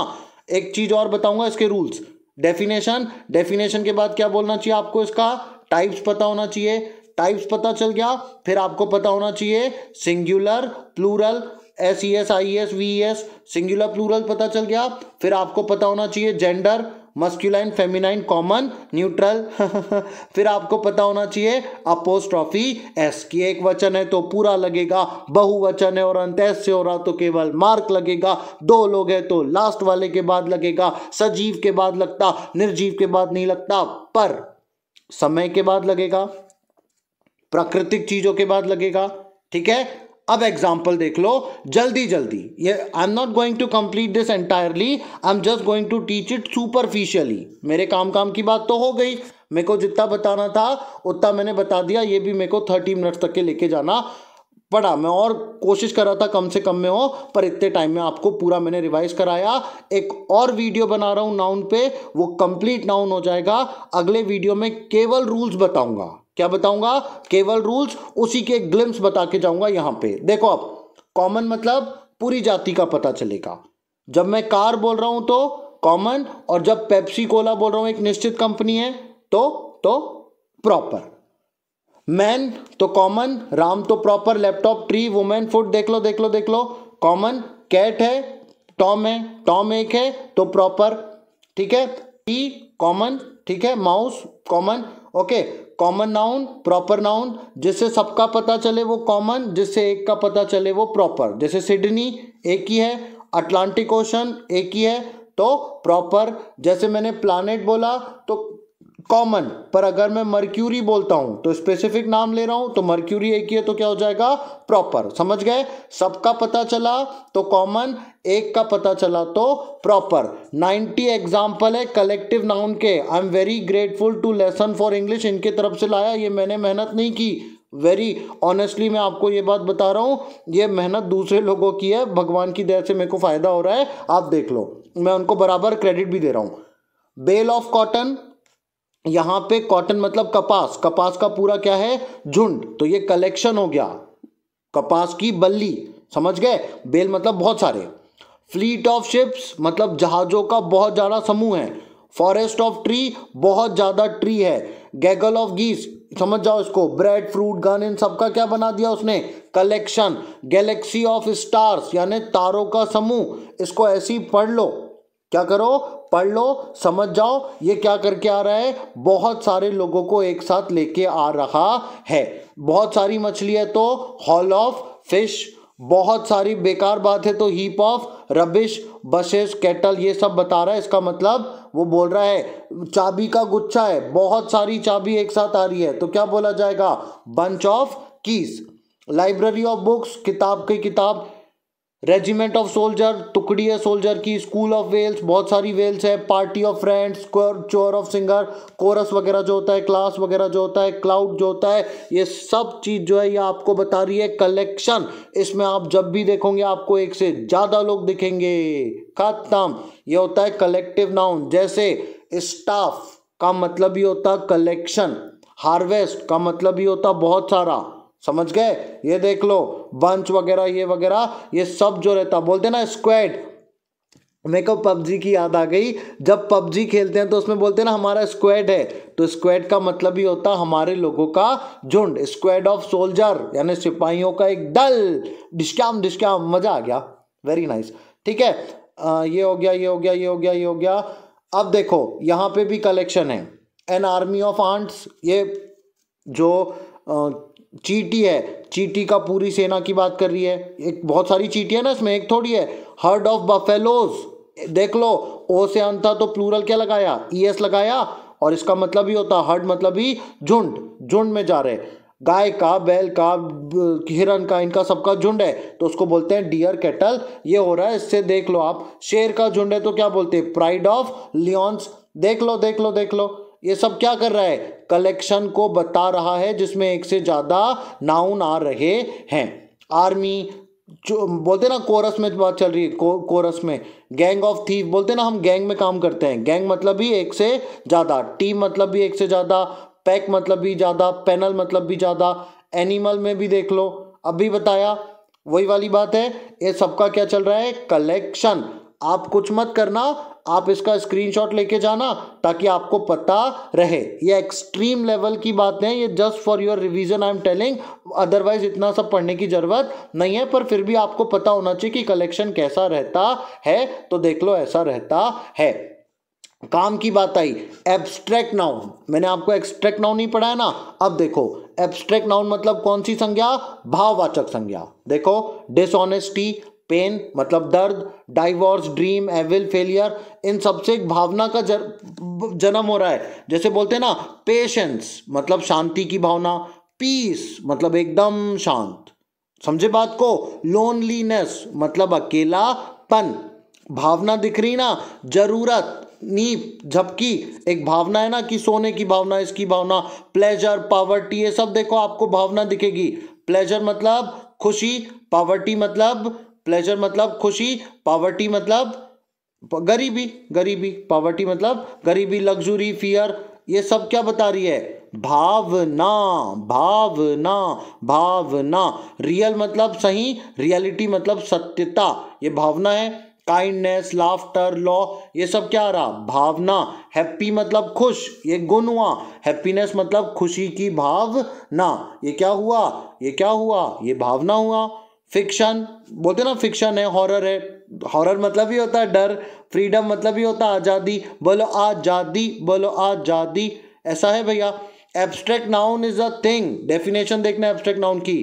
एक चीज और बताऊंगा इसके रूल्स डेफिनेशन डेफिनेशन के बाद क्या बोलना चाहिए आपको इसका टाइप्स पता होना चाहिए टाइप्स पता चल गया फिर आपको पता होना चाहिए singular plural S E S I S V S singular plural पता चल गया फिर आपको पता होना चाहिए gender masculine feminine common neutral फिर आपको पता होना चाहिए अपोस्ट्रॉफी एस की एक वचन है तो पूरा लगेगा बहुवचन है और अंत एस से हो रहा तो केवल मार्क लगेगा दो लोग है तो लास्ट वाले के बाद लगेगा सजीव के बाद लगता निर्जीव के बाद नहीं लगता पर समय के बाद लगेगा प्राकृतिक चीजों के बाद लगेगा ठीक है अब एग्जाम्पल देख लो जल्दी जल्दी ये I am not going to complete this entirely I am just going to teach it superficially मेरे काम काम की बात तो हो गई मेरे को जितना बताना था उतना मैंने बता दिया ये भी मेरे को थर्टी मिनट तक के लेके जाना पड़ा मैं और कोशिश कर रहा था कम से कम में हो पर इतने टाइम में आपको पूरा मैंने रिवाइज कराया एक और वीडियो बना रहा हूँ नाउन पे वो कंप्लीट नाउन हो जाएगा अगले वीडियो में केवल रूल्स बताऊंगा क्या बताऊंगा केवल रूल्स उसी के ग्लिम्स बता के जाऊंगा यहां पे देखो आप कॉमन मतलब पूरी जाति का पता चलेगा जब मैं कार बोल रहा हूं तो कॉमन और जब पेप्सी कोला बोल रहा हूं एक निश्चित कंपनी है तो तो प्रॉपर मैन तो कॉमन राम तो proper laptop tree women food देख लो देख लो देख लो कॉमन कैट है टॉम है टॉम एक है तो प्रॉपर ठीक है टी कॉमन ठीक है mouse common okay common noun proper noun जिससे सबका पता चले वो कॉमन जिससे एक का पता चले वो प्रॉपर जैसे सिडनी एक ही है अटलांटिक ओशन एक ही है तो प्रॉपर जैसे मैंने प्लानट बोला तो कॉमन पर अगर मैं मर्क्यूरी बोलता हूं तो स्पेसिफिक नाम ले रहा हूं तो मर्क्यूरी एक ही है तो क्या हो जाएगा प्रॉपर समझ गए सबका पता चला तो कॉमन एक का पता चला तो प्रॉपर 90 एग्जाम्पल है कलेक्टिव नाउन के I am very grateful to lesson for English इनके तरफ से लाया ये मैंने मेहनत नहीं की वेरी ऑनेस्टली मैं आपको ये बात बता रहा हूँ ये मेहनत दूसरे लोगों की है भगवान की दया से मेरे को फ़ायदा हो रहा है आप देख लो मैं उनको बराबर क्रेडिट भी दे रहा हूँ बेल ऑफ कॉटन यहाँ पे कॉटन मतलब कपास कपास का पूरा क्या है झुंड तो ये कलेक्शन हो गया कपास की बल्ली समझ गए बेल मतलब बहुत सारे फ्लीट ऑफ शिप्स मतलब जहाज़ों का बहुत ज़्यादा समूह है फॉरेस्ट ऑफ ट्री बहुत ज़्यादा ट्री है गैगल ऑफ गीस समझ जाओ इसको ब्रेड फ्रूट गन इन सबका क्या बना दिया उसने कलेक्शन गैलेक्सी ऑफ स्टार्स यानी तारों का समूह इसको ऐसे ही पढ़ लो क्या करो पढ़ लो समझ जाओ ये क्या करके आ रहा है बहुत सारे लोगों को एक साथ लेके आ रहा है बहुत सारी मछली है तो हॉल ऑफ फिश बहुत सारी बेकार बात है तो heap of rubbish buses cattle ये सब बता रहा है इसका मतलब वो बोल रहा है चाबी का गुच्छा है बहुत सारी चाबी एक साथ आ रही है तो क्या बोला जाएगा bunch of keys library of books किताब की किताब रेजिमेंट ऑफ सोल्जर टुकड़ी है सोल्जर की स्कूल ऑफ वेल्स बहुत सारी वेल्स है party of friends choir of singer chorus वगैरह जो होता है क्लास वगैरह जो होता है क्लाउड जो होता है ये सब चीज़ जो है ये आपको बता रही है कलेक्शन इसमें आप जब भी देखोगे आपको एक से ज़्यादा लोग दिखेंगे खत्म ये होता है कलेक्टिव नाउन जैसे स्टाफ का मतलब ही होता कलेक्शन हार्वेस्ट का मतलब ही होता बहुत सारा समझ गए ये देख लो बंच वगैरह ये वगैरह ये सब जो रहता बोलते ना स्क्वेड मेरे को पबजी की याद आ गई जब पबजी खेलते हैं तो उसमें बोलते हैं ना हमारा स्क्वाड है तो स्क्वाड का मतलब ही होता हमारे लोगों का झुंड स्क्वाड ऑफ सोल्जर यानी सिपाहियों का एक दल डिस्काम डिस्काम मजा आ गया वेरी नाइस ठीक है आ, ये हो गया ये हो गया ये हो गया ये हो गया अब देखो यहाँ पे भी कलेक्शन है एन आर्मी ऑफ आंट्स ये जो आ, चीटी है चीटी का पूरी सेना की बात कर रही है एक बहुत सारी चीटी है ना इसमें एक थोड़ी है हर्ड ऑफ बफेलोज देख लो ओ से अंत तो प्लूरल क्या लगाया ई e एस लगाया और इसका मतलब ही होता हर्ड मतलब ही झुंड झुंड में जा रहे गाय का बैल का हिरन का इनका सबका झुंड है तो उसको बोलते हैं डियर कैटल ये हो रहा है इससे देख लो आप शेर का झुंड है तो क्या बोलते हैं प्राइड ऑफ लियॉन्स देख लो देख लो देख लो ये सब क्या कर रहा है कलेक्शन को बता रहा है जिसमें एक से ज़्यादा नाउन आ रहे हैं आर्मी जो बोलते ना कोरस में बात चल रही है को, कोरस में गैंग ऑफ थीफ बोलते ना हम गैंग में काम करते हैं गैंग मतलब भी एक से ज़्यादा टीम मतलब भी एक से ज़्यादा पैक मतलब भी ज़्यादा पैनल मतलब भी ज़्यादा एनिमल में भी देख लो अब भी बताया वही वाली बात है ये सबका क्या चल रहा है कलेक्शन आप कुछ मत करना आप इसका स्क्रीनशॉट लेके जाना ताकि आपको पता रहे ये एक्सट्रीम लेवल की बात है ये just for your revision I am telling otherwise इतना सब पढ़ने की ज़रूरत नहीं है पर फिर भी आपको पता होना चाहिए कि कलेक्शन कैसा रहता है तो देख लो ऐसा रहता है काम की बात आई एब्स्ट्रैक्ट नाउन मैंने आपको एब्स्ट्रैक्ट नाउन ही पढ़ाया ना अब देखो एब्स्ट्रैक्ट नाउन मतलब कौन सी संज्ञा भाववाचक संज्ञा देखो डिसऑनेस्टी पेन मतलब दर्द डाइवोर्स ड्रीम एविल फेलियर इन सबसे एक भावना का जन्म हो रहा है जैसे बोलते हैं ना पेशेंस मतलब शांति की भावना पीस मतलब एकदम शांत समझे बात को लोनलीनेस मतलब अकेलापन भावना दिख रही ना जरूरत नीप जबकि एक भावना है ना कि सोने की भावना इसकी भावना प्लेजर पावर्टी ये सब देखो आपको भावना दिखेगी प्लेजर मतलब खुशी पावर्टी मतलब प्लेजर मतलब खुशी मतलब पावर्टी मतलब गरीबी गरीबी पावर्टी मतलब गरीबी लग्जरी फियर ये सब क्या बता रही है भावना भावना भावना रियल मतलब सही रियलिटी मतलब सत्यता ये भावना है काइंडनेस लाफ्टर लॉ ये सब क्या आ रहा भावना हैप्पी मतलब खुश ये गुण हुआ हैप्पीनेस मतलब खुशी की भावना ये क्या हुआ ये क्या हुआ ये भावना हुआ फिक्शन बोलते ना फिक्शन है हॉरर है हॉरर मतलब ही होता है डर फ्रीडम मतलब ही होता है आज़ादी बोलो आज़ादी बोलो आज़ादी ऐसा है भैया abstract noun is a thing definition देखना एब्स्ट्रैक्ट नाउन की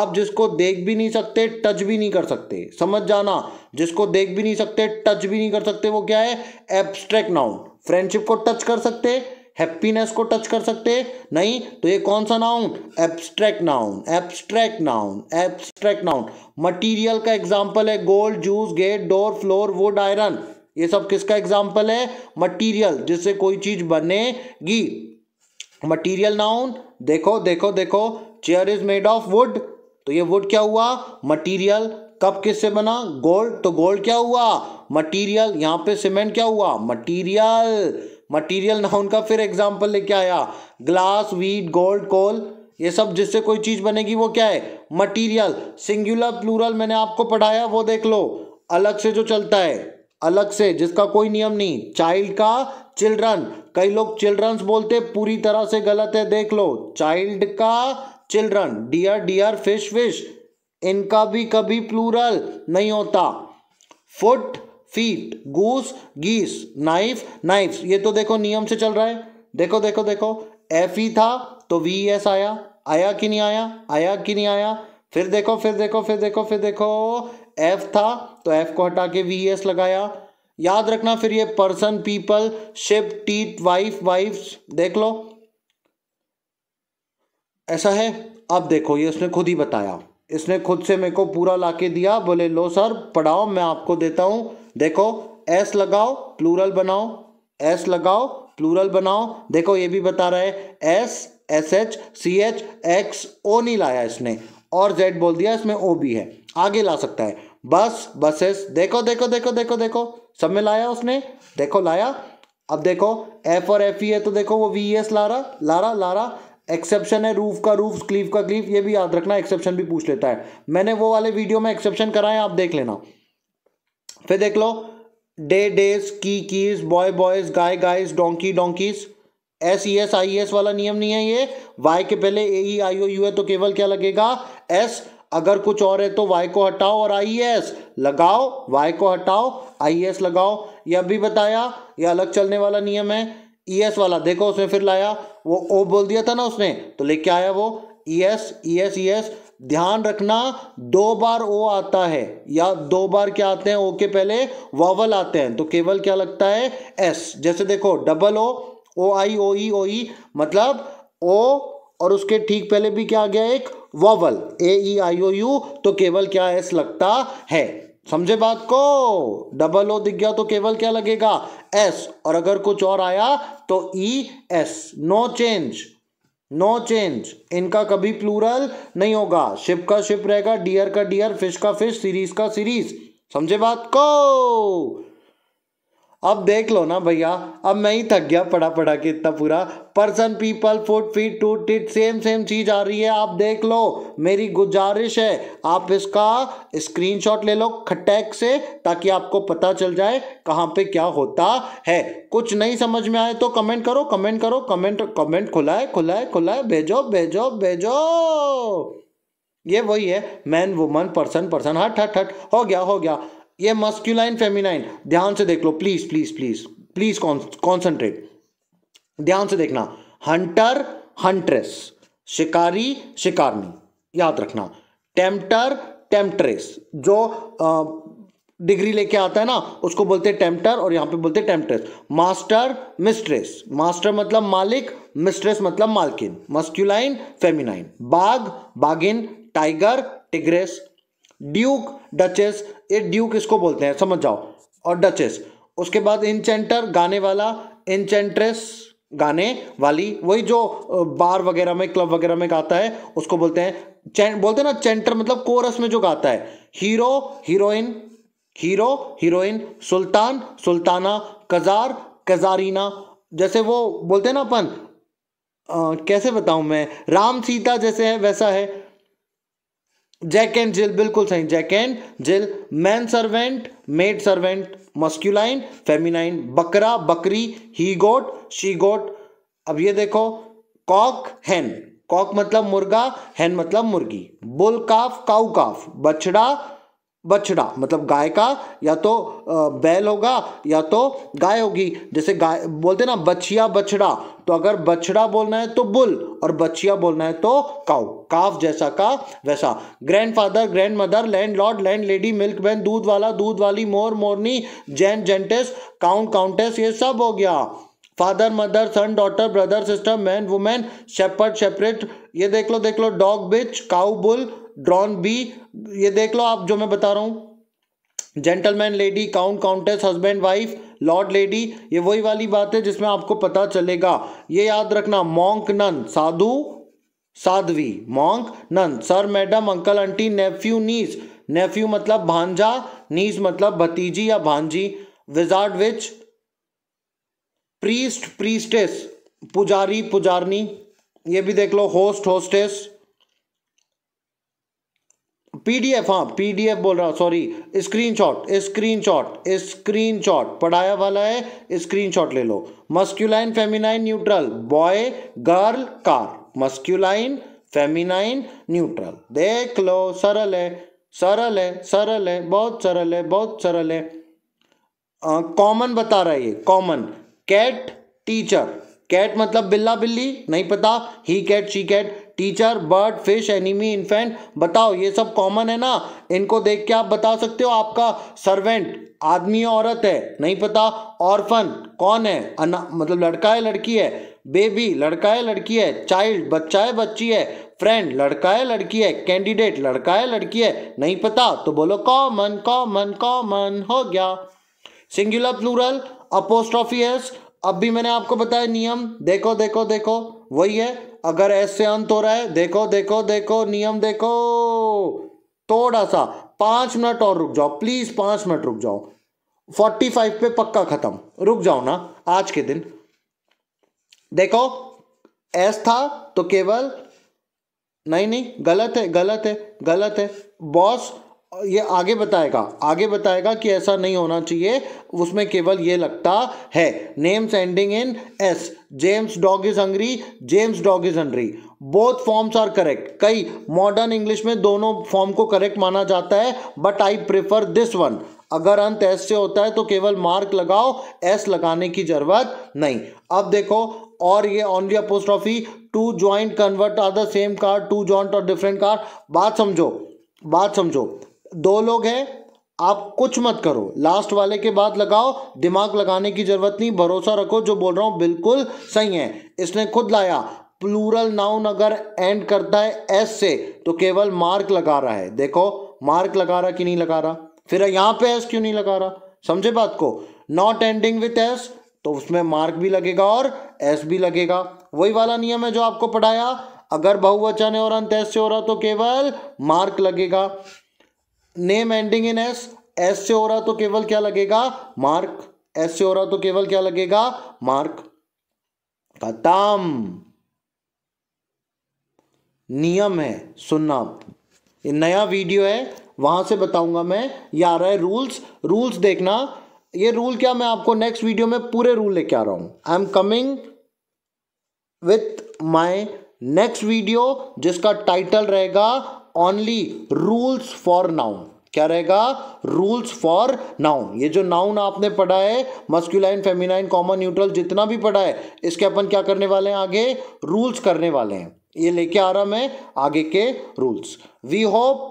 आप जिसको देख भी नहीं सकते टच भी नहीं कर सकते समझ जाना जिसको देख भी नहीं सकते टच भी नहीं कर सकते वो क्या है एब्स्ट्रैक्ट नाउन फ्रेंडशिप को टच कर सकते हैप्पीनेस को टच कर सकते नहीं तो ये कौन सा noun abstract noun abstract noun abstract noun material का एग्जाम्पल है gold juice gate door floor wood iron ये सब किसका एग्जाम्पल है मटीरियल जिससे कोई चीज बनेगी मटीरियल नाउन देखो देखो देखो chair is made of wood तो ये वुड क्या हुआ मटीरियल कब किससे बना गोल्ड तो गोल्ड क्या हुआ मटीरियल यहाँ पे सीमेंट क्या हुआ मटीरियल मटेरियल नाउन का फिर एग्जाम्पल लेके आया ग्लास वीट गोल्ड कोल ये सब जिससे कोई चीज़ बनेगी वो क्या है मटीरियल सिंगुलर प्लूरल मैंने आपको पढ़ाया वो देख लो अलग से जो चलता है अलग से जिसका कोई नियम नहीं चाइल्ड का चिल्ड्रन कई लोग चिल्ड्रंस बोलते पूरी तरह से गलत है देख लो चाइल्ड का children deer deer fish fish इनका भी कभी प्लूरल नहीं होता foot feet goose geese knife knifes ये तो देखो नियम से चल रहा है देखो देखो देखो एफ ई था तो वी एस आया आया कि नहीं आया आया कि नहीं आया फिर देखो फिर देखो फिर देखो फिर देखो एफ था तो एफ को हटा के वी एस लगाया याद रखना फिर ये person people sheep teeth wife wife देख लो ऐसा है अब देखो ये उसने खुद ही बताया इसने खुद से मेरे को पूरा लाके दिया बोले लो सर पढ़ाओ मैं आपको देता हूँ देखो एस लगाओ प्लूरल बनाओ एस लगाओ प्लूरल बनाओ देखो ये भी बता रहा है S S H C H X O नहीं लाया इसने और जेड बोल दिया इसमें ओ भी है आगे ला सकता है बस बसेस देखो देखो देखो देखो देखो सब में लाया उसने देखो लाया अब देखो एफ और एफ ई e है तो देखो वो वी एस e ला रहा ला रहा ला रहा एक्सेप्शन है रूफ का रूफ क्लीफ का क्लीफ ये भी याद रखना एक्सेप्शन भी पूछ लेता है मैंने वो वाले वीडियो में एक्सेप्शन कराए आप देख लेना फिर देख लो day days key keys boy boys guy guys donkey donkeys S E S I S वाला नियम नहीं है ये वाई के पहले ए ई आई ओ यू है तो केवल क्या लगेगा एस अगर कुछ और है तो वाई को हटाओ और आई एस e लगाओ वाई को हटाओ आई एस e लगाओ यह भी बताया यह अलग चलने वाला नियम है ई e एस वाला देखो उसमें फिर लाया वो ओ बोल दिया था ना उसने तो लेके आया वो E S E S E S ध्यान रखना दो बार ओ आता है या दो बार क्या आते हैं ओ के पहले वावल आते हैं तो केवल क्या लगता है एस जैसे देखो डबल ओ ओ आई ओ ई ओ ई मतलब ओ और उसके ठीक पहले भी क्या आ गया एक vowel A E I O you तो केवल क्या एस लगता है समझे बात को डबल ओ दिख गया तो केवल क्या लगेगा एस और अगर कुछ और आया तो E S no change no change इनका कभी प्लूरल नहीं होगा शिप का शिप रहेगा डियर का डियर फिश का फिश सीरीज का सीरीज समझे बात को अब देख लो ना भैया अब मैं ही थक गया पढ़ा पढ़ा के इतना पूरा person people foot feet tooth teeth same same चीज़ आ रही है आप देख लो मेरी गुजारिश है आप इसका स्क्रीनशॉट ले लो खटैक से ताकि आपको पता चल जाए कहाँ पे क्या होता है कुछ नहीं समझ में आए तो कमेंट करो कमेंट करो कमेंट कमेंट खुला है खुला है खुला है भेजो भेजो भेजो ये वही है मैन वुमन पर्सन पर्सन हट हट हट हो गया हो गया ये मस्क्यूलाइन फेमिनाइन ध्यान से देख लो please please please please concentrate ध्यान से देखना हंटर हंट्रेस शिकारी शिकारनी याद रखना टेम्प्टर टेम्प्ट्रेस जो डिग्री लेके आता है ना उसको बोलते हैं टेम्प्टर और यहां पे बोलते हैं टेम्प्ट्रेस मास्टर मिस्ट्रेस मास्टर मतलब मालिक मिस्ट्रेस मतलब मालकिन मस्क्यूलाइन फेमिनाइन बाघ बागिन टाइगर टिग्रेस ड्यूक डचेस ये ड्यूक इसको बोलते हैं समझ जाओ और डचेस उसके बाद इंचेंटर गाने वाला इंचेंट्रेस गाने वाली वही जो बार वगैरह में क्लब वगैरह में गाता है उसको बोलते हैं चें बोलते हैं ना चेंटर मतलब कोरस में जो गाता है hero heroine hero heroine sultan sultana czar czarina जैसे वो बोलते हैं ना अपन कैसे बताऊं मैं राम सीता जैसे है वैसा है जैक एंड जिल बिल्कुल सही Jack and Jill man servant maid servant masculine feminine बकरा बकरी ही गोट शी गोट अब ये देखो कॉक हैन कॉक मतलब मुर्गा हैन मतलब मुर्गी बुल काफ काउ काफ बछड़ा बछड़ा मतलब गाय का या तो बैल होगा या तो गाय होगी जैसे गाय बोलते ना बछिया बछड़ा तो अगर बछड़ा बोलना है तो बुल और बछिया बोलना है तो काउ काफ जैसा का वैसा grandfather grandmother landlord landlady milkman दूध वाला दूध वाली मोर मोरनी जैन जेंटेस काउंट काउंटेस ये सब हो गया father mother son daughter brother sister man women shepherd shepherdess ये देख लो देख लो dog bitch cow bull drone bee ये देख लो आप जो मैं बता रहा हूँ gentleman lady count countess husband wife lord lady ये वही वाली बात है जिसमें आपको पता चलेगा ये याद रखना मॉन्क नन साधु साध्वी monk nun sir madam uncle aunty nephew niece nephew मतलब भांजा नीज मतलब भतीजी या भांजी विजार्ड विच प्रीस्ट प्रीस्टेस पुजारी पुजारनी ये भी देख लो होस्ट होस्टेस पीडीएफ हाँ पीडीएफ बोल रहा हूँ सॉरी स्क्रीनशॉट स्क्रीनशॉट स्क्रीनशॉट पढ़ाया वाला है स्क्रीनशॉट ले लो masculine feminine neutral boy girl car masculine feminine neutral देख लो सरल है सरल है सरल है बहुत सरल है बहुत सरल है कॉमन बता रहा है ये कॉमन कैट टीचर कैट मतलब बिल्ला बिल्ली नहीं पता he cat she cat teacher bird fish enemy infant बताओ ये सब कॉमन है ना इनको देख के आप बता सकते हो आपका सर्वेंट आदमी औरत है नहीं पता ऑर्फन कौन है अना मतलब लड़का है लड़की है बेबी लड़का है लड़की है चाइल्ड बच्चा है बच्ची है फ्रेंड लड़का है लड़की है कैंडिडेट लड़का है लड़की है नहीं पता तो बोलो कॉमन कॉमन कॉमन हो गया सिंगुलर प्लूरल अपोस्ट्रॉफी एस अब भी मैंने आपको बताया नियम देखो देखो देखो वही है अगर एस से अंत हो रहा है देखो देखो देखो नियम देखो थोड़ा सा पांच मिनट और रुक जाओ प्लीज पांच मिनट रुक जाओ फोर्टी फाइव पे पक्का खत्म रुक जाओ ना आज के दिन देखो एस था तो केवल नहीं नहीं गलत है गलत है गलत है बॉस ये आगे बताएगा आगे बताएगा कि ऐसा नहीं होना चाहिए उसमें केवल ये लगता है names ending in S James dog is hungry. James dog is hungry. Both forms are correct कई मॉडर्न इंग्लिश में दोनों फॉर्म को करेक्ट माना जाता है but I prefer this one अगर अंत एस से होता है तो केवल मार्क लगाओ एस लगाने की जरूरत नहीं अब देखो और ये only apostrophe two joint convert are the same car two joint और डिफरेंट कार बात समझो बात समझो दो लोग हैं आप कुछ मत करो लास्ट वाले के बाद लगाओ दिमाग लगाने की जरूरत नहीं भरोसा रखो जो बोल रहा हूँ बिल्कुल सही है इसने खुद लाया प्लूरल नाउन अगर एंड करता है एस से तो केवल मार्क लगा रहा है देखो मार्क लगा रहा कि नहीं लगा रहा फिर यहाँ पे एस क्यों नहीं लगा रहा समझे बात को नॉट एंडिंग विथ एस तो उसमें मार्क भी लगेगा और एस भी लगेगा वही वाला नियम है जो आपको पढ़ाया अगर बहुवचन है और अंत एस से हो रहा तो केवल मार्क लगेगा name ending in S S से हो रहा तो केवल क्या लगेगा मार्क एस से हो रहा तो केवल क्या लगेगा मार्क खत्म नियम है सुनना ये नया वीडियो है वहां से बताऊंगा मैं ये आ रहा है रूल्स रूल्स देखना ये रूल क्या मैं आपको नेक्स्ट वीडियो में पूरे रूल लेके आ रहा हूं I am coming with my next video जिसका टाइटल रहेगा ओनली रूल्स फॉर नाउन क्या रहेगा रूल्स फॉर नाउन ये जो नाउन आपने पढ़ा है मस्क्यूलाइन फेमिनाइन कॉमन न्यूट्रल जितना भी पढ़ा है इसके अपन क्या करने वाले हैं आगे रूल्स करने वाले हैं ये लेके आ रहा मैं आगे के रूल्स वी होप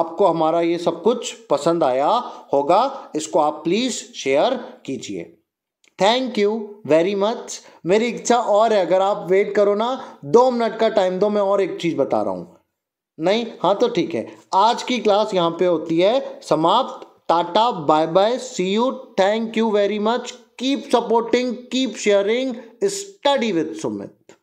आपको हमारा ये सब कुछ पसंद आया होगा इसको आप प्लीज़ शेयर कीजिए थैंक यू वेरी मच मेरी इच्छा और है अगर आप वेट करो ना दो मिनट का टाइम दो मैं और एक चीज़ बता रहा हूं नहीं हाँ तो ठीक है आज की क्लास यहाँ पे होती है समाप्त tata bye bye see you thank you very much keep supporting keep sharing study with Sumit